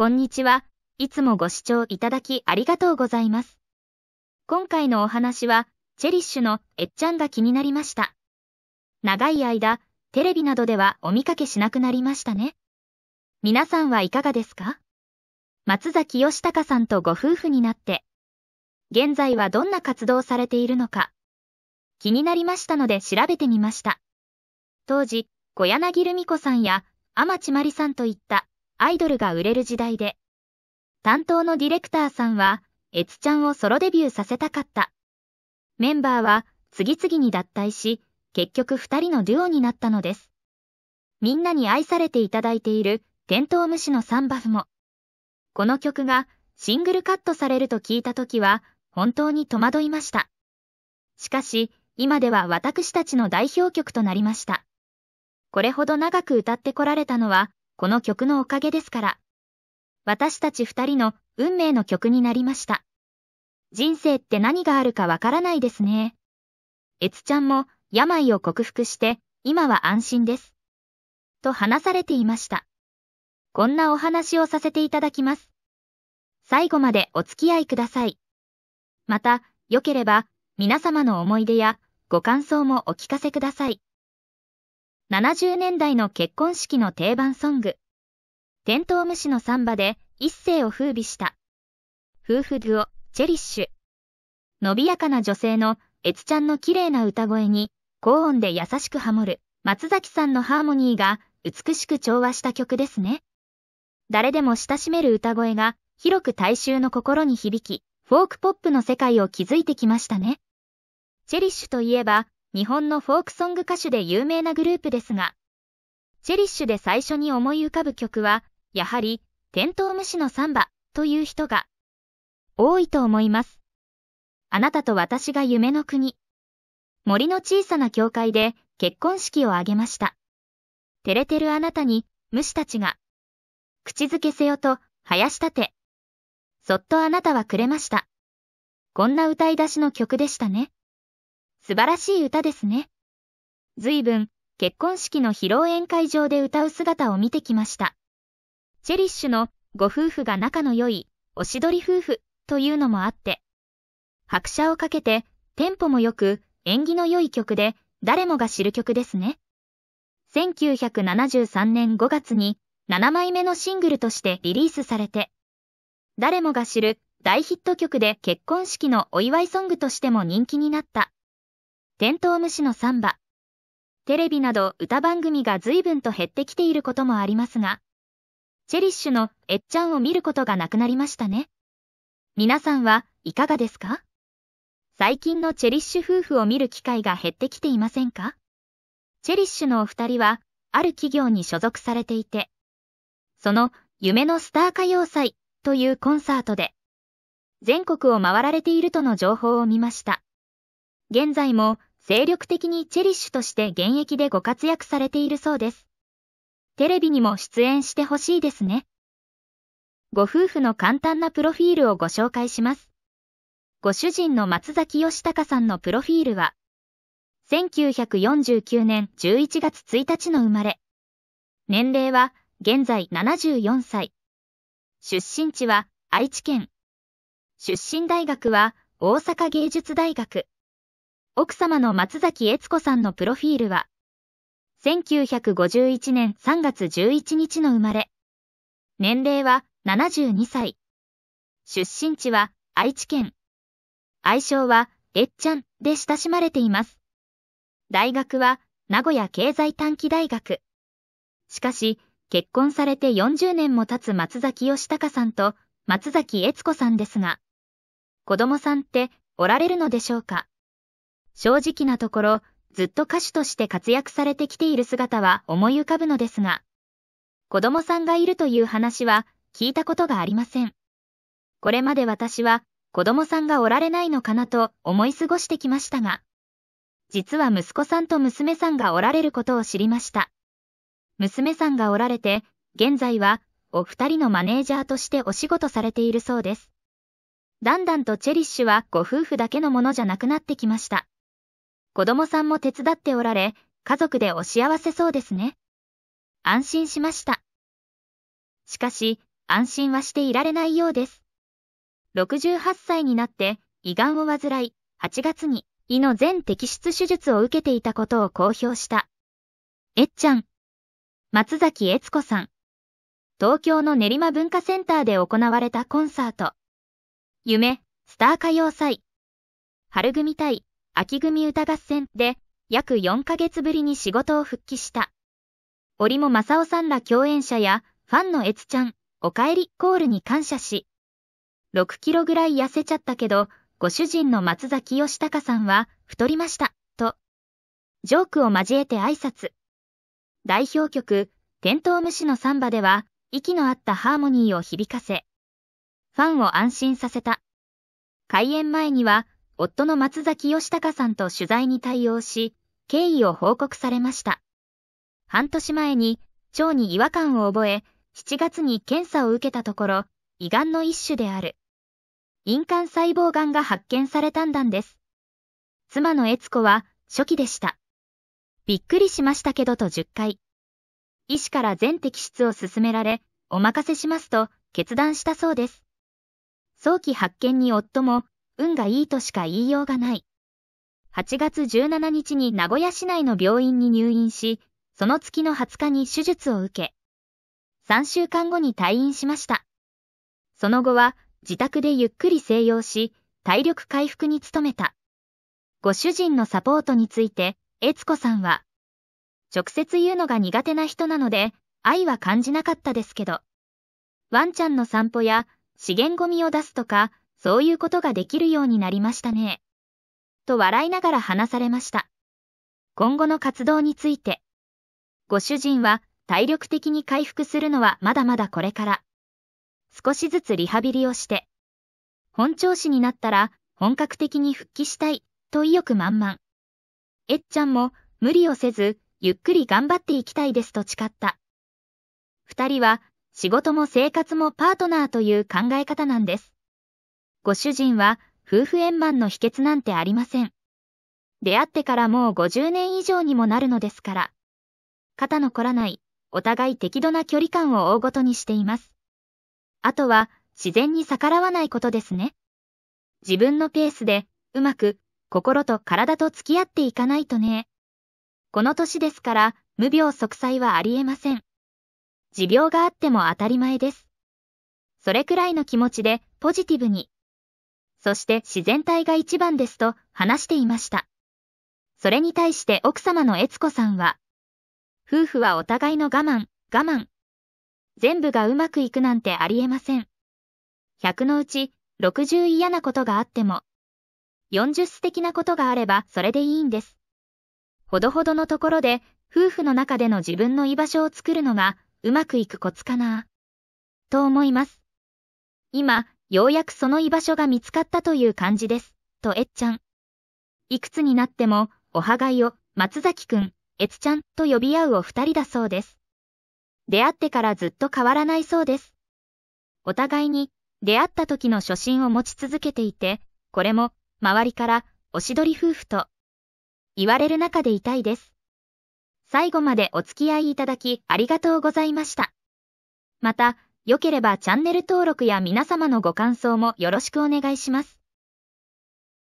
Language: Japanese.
こんにちは。いつもご視聴いただきありがとうございます。今回のお話は、チェリッシュのえっちゃんが気になりました。長い間、テレビなどではお見かけしなくなりましたね。皆さんはいかがですか松崎義隆さんとご夫婦になって、現在はどんな活動されているのか、気になりましたので調べてみました。当時、小柳ルミ子さんや、天地真理さんといったアイドルが売れる時代で、担当のディレクターさんは、エツちゃんをソロデビューさせたかった。メンバーは次々に脱退し、結局二人のデュオになったのです。みんなに愛されていただいている、テントウムシのサンバフも。この曲がシングルカットされると聞いた時は、本当に戸惑いました。しかし、今では私たちの代表曲となりました。これほど長く歌ってこられたのは、この曲のおかげですから。私たち二人の運命の曲になりました。人生って何があるかわからないですね。えつちゃんも病を克服して、今は安心です。と話されていました。こんなお話をさせていただきます。最後までお付き合いください。また、良ければ、皆様の思い出やご感想もお聞かせください。70年代の結婚式の定番ソング。テントウムシのサンバで一世を風靡した。夫婦デュオ、チェリッシュ。伸びやかな女性のエツちゃんの綺麗な歌声に、高音で優しくハモる、松崎さんのハーモニーが美しく調和した曲ですね。誰でも親しめる歌声が広く大衆の心に響き、フォークポップの世界を築いてきましたね。チェリッシュといえば、日本のフォークソング歌手で有名なグループですが、チェリッシュで最初に思い浮かぶ曲は、やはり、テントウムシのサンバという人が多いと思います。あなたと私が夢の国。森の小さな教会で結婚式を挙げました。照れてるあなたに、虫たちが、口づけせよと、生やしたて。そっとあなたはくれました。こんな歌い出しの曲でしたね。素晴らしい歌ですね。随分、結婚式の披露宴会場で歌う姿を見てきました。チェリッシュのご夫婦が仲の良い、おしどり夫婦というのもあって、拍車をかけて、テンポも良く、縁起の良い曲で、誰もが知る曲ですね。1973年5月に、7枚目のシングルとしてリリースされて、誰もが知る大ヒット曲で結婚式のお祝いソングとしても人気になった。テントウムシのサンバ。テレビなど歌番組が随分と減ってきていることもありますが、チェリッシュのえっちゃんを見ることがなくなりましたね。皆さんはいかがですか最近のチェリッシュ夫婦を見る機会が減ってきていませんかチェリッシュのお二人は、ある企業に所属されていて、その夢のスター歌謡祭というコンサートで、全国を回られているとの情報を見ました。現在も精力的にチェリッシュとして現役でご活躍されているそうです。テレビにも出演してほしいですね。ご夫婦の簡単なプロフィールをご紹介します。ご主人の松崎義隆さんのプロフィールは、1949年11月1日の生まれ。年齢は現在74歳。出身地は愛知県。出身大学は大阪芸術大学。奥様の松崎悦子さんのプロフィールは、1951年3月11日の生まれ。年齢は72歳。出身地は愛知県。愛称は、えっちゃんで親しまれています。大学は、名古屋経済短期大学。しかし、結婚されて40年も経つ松崎義隆さんと松崎悦子さんですが、子供さんっておられるのでしょうか正直なところ、ずっと歌手として活躍されてきている姿は思い浮かぶのですが、子供さんがいるという話は聞いたことがありません。これまで私は子供さんがおられないのかなと思い過ごしてきましたが、実は息子さんと娘さんがおられることを知りました。娘さんがおられて、現在はお二人のマネージャーとしてお仕事されているそうです。だんだんとチェリッシュはご夫婦だけのものじゃなくなってきました。子供さんも手伝っておられ、家族でお幸せそうですね。安心しました。しかし、安心はしていられないようです。68歳になって、胃がんを患い、8月に胃の全摘出手術を受けていたことを公表した。えっちゃん。松崎悦子さん。東京の練馬文化センターで行われたコンサート。夢、スター歌謡祭。春組対、秋組歌合戦で、約4ヶ月ぶりに仕事を復帰した。折も正夫さんら共演者や、ファンのエツちゃん、おかえりコールに感謝し、6キロぐらい痩せちゃったけど、ご主人の松崎義隆さんは、太りました、と。ジョークを交えて挨拶。代表曲、テントウムシのサンバでは、息の合ったハーモニーを響かせ、ファンを安心させた。開演前には、夫の松崎義孝さんと取材に対応し、経緯を報告されました。半年前に腸に違和感を覚え、7月に検査を受けたところ、胃がんの一種である。印鑑細胞がんが発見されたんだんです。妻の悦子は初期でした。びっくりしましたけどと10回。医師から全摘出を勧められ、お任せしますと決断したそうです。早期発見に夫も運がいいとしか言いようがない。8月17日に名古屋市内の病院に入院し、その月の20日に手術を受け、3週間後に退院しました。その後は自宅でゆっくり静養し、体力回復に努めた。ご主人のサポートについて、悦子さんは、直接言うのが苦手な人なので、愛は感じなかったですけど、ワンちゃんの散歩や資源ゴミを出すとか、そういうことができるようになりましたね。と笑いながら話されました。今後の活動について。ご主人は体力的に回復するのはまだまだこれから。少しずつリハビリをして。本調子になったら本格的に復帰したいと意欲満々。えっちゃんも無理をせずゆっくり頑張っていきたいですと誓った。二人は仕事も生活もパートナーという考え方なんです。ご主人は夫婦円満の秘訣なんてありません。出会ってからもう50年以上にもなるのですから。肩の凝らない、お互い適度な距離感を追うごとにしています。あとは、自然に逆らわないことですね。自分のペースで、うまく、心と体と付き合っていかないとね。この年ですから、無病息災はありえません。持病があっても当たり前です。それくらいの気持ちで、ポジティブに、そして自然体が一番ですと話していました。それに対して奥様の悦子さんは、夫婦はお互いの我慢、我慢。全部がうまくいくなんてありえません。100のうち60嫌なことがあっても、40素敵なことがあればそれでいいんです。ほどほどのところで、夫婦の中での自分の居場所を作るのが、うまくいくコツかな。と思います。今、ようやくその居場所が見つかったという感じです、とえっちゃん。いくつになっても、おはがいを、松崎くん、えつちゃんと呼び合うお二人だそうです。出会ってからずっと変わらないそうです。お互いに、出会った時の初心を持ち続けていて、これも、周りから、おしどり夫婦と、言われる中でいたいです。最後までお付き合いいただき、ありがとうございました。また、良ければチャンネル登録や皆様のご感想もよろしくお願いします。